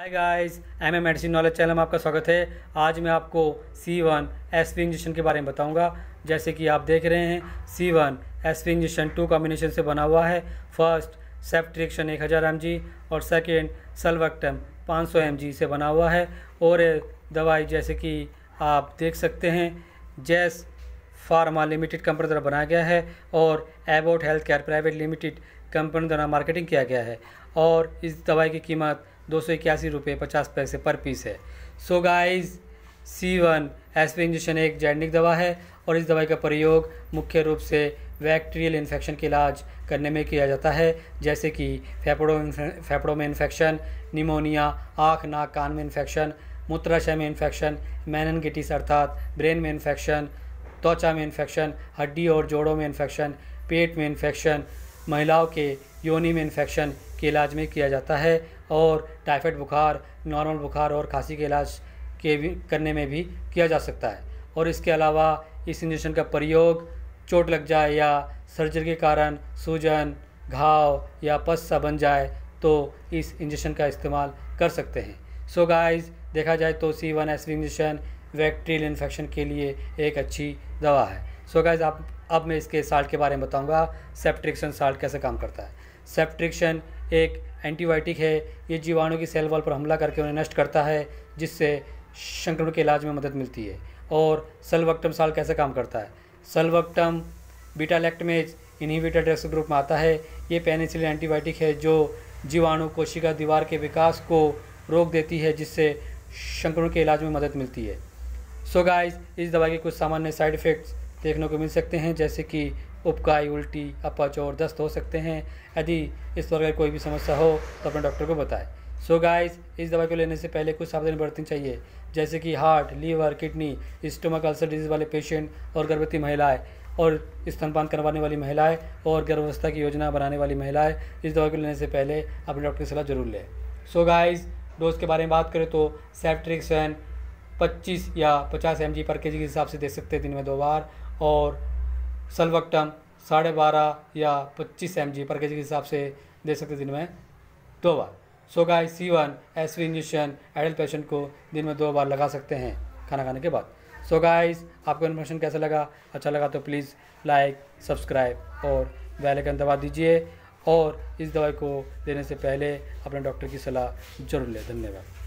hi guys M A medicine knowledge channel में आपका स्वागत है आज मैं आपको C one S P injection के बारे में बताऊंगा जैसे कि आप देख रहे हैं C one S P injection two combination से बना हुआ है फर्स्ट सेप्ट्रिक्शन एक हज़ार एम जी और सेकेंड सलवक्टम पाँच सौ एम जी से बना हुआ है और दवाई जैसे कि आप देख सकते हैं जैस फार्मा लिमिटेड कंपनी द्वारा बनाया गया है और Abbott health care private limited company द्वारा मार्केटिंग किया गया है और इस दवाई की कीमत दो सौ इक्यासी रुपये पचास पैसे पर पीस है so guys C one aspirin injection एक जैनिक दवा है और इस दवाई का प्रयोग मुख्य रूप से बैक्टीरियल इन्फेक्शन के इलाज करने में किया जाता है जैसे कि फेफड़ों फेफड़ों में इन्फेक्शन निमोनिया आँख नाक कान में इन्फेक्शन मूत्राशय में इन्फेक्शन मैननगिटिस अर्थात ब्रेन में इन्फेक्शन त्वचा में इन्फेक्शन हड्डी और जोड़ों में इन्फेक्शन पेट में इन्फेक्शन महिलाओं के योनि में इन्फेक्शन के इलाज में किया जाता है और टाइफाइड बुखार नॉर्मल बुखार और खांसी के इलाज के भी करने में भी किया जा सकता है और इसके अलावा इस इंजेक्शन का प्रयोग चोट लग जाए या सर्जरी के कारण सूजन घाव या पस्सा बन जाए तो इस इंजेक्शन का इस्तेमाल कर सकते हैं सो so गाइस देखा जाए तो C one S injection bacterial infection के लिए एक अच्छी दवा है सो so गाइस आप अब मैं इसके साल्ट के बारे में बताऊंगा सेप्ट्रिक्सन साल्ट कैसे काम करता है सेप्ट्रिक्शन एक एंटीबायोटिक है ये जीवाणु की सेल वॉल पर हमला करके उन्हें नष्ट करता है जिससे संक्रमण के इलाज में मदद मिलती है और सलवक्टम साल कैसे काम करता है sulbactam beta lactamase inhibitor drugs group में आता है ये पेनिसिलिन एंटीबायोटिक है जो जीवाणु कोशिका दीवार के विकास को रोक देती है जिससे संक्रमण के इलाज में मदद मिलती है सो so गाइस इस दवाई के कुछ सामान्य साइड इफ़ेक्ट्स देखने को मिल सकते हैं जैसे कि उपकाई उल्टी अपच और दस्त हो सकते हैं यदि इस की कोई भी समस्या हो तो अपने डॉक्टर को बताएं सो so गाइस इस दवाई को लेने से पहले कुछ सावधानी बरतनी चाहिए जैसे कि heart liver kidney stomach ulcer disease वाले पेशेंट और गर्भवती महिलाएं और स्तनपान करवाने वाली महिलाएं और गर्भावस्था की योजना बनाने वाली महिलाएं इस दवा को लेने से पहले अपने डॉक्टर की सलाह जरूर लें सो गाइज डोज के बारे में बात करें तो सैन 25 या 50 एम पर के के हिसाब से दे सकते हैं दिन में दो बार और सलवक्टम साढ़े बारह या पच्चीस एम जी पर के जी के हिसाब से दे सकते दिन में दो बार so guys C one S V injection adult patient को दिन में दो बार लगा सकते हैं खाना खाने के बाद सो so गाइस आपको इन्फॉर्मेशन कैसा लगा अच्छा लगा तो प्लीज़ लाइक सब्सक्राइब और बेल आइकन दबा दीजिए और इस दवाई को देने से पहले अपने डॉक्टर की सलाह जरूर लें धन्यवाद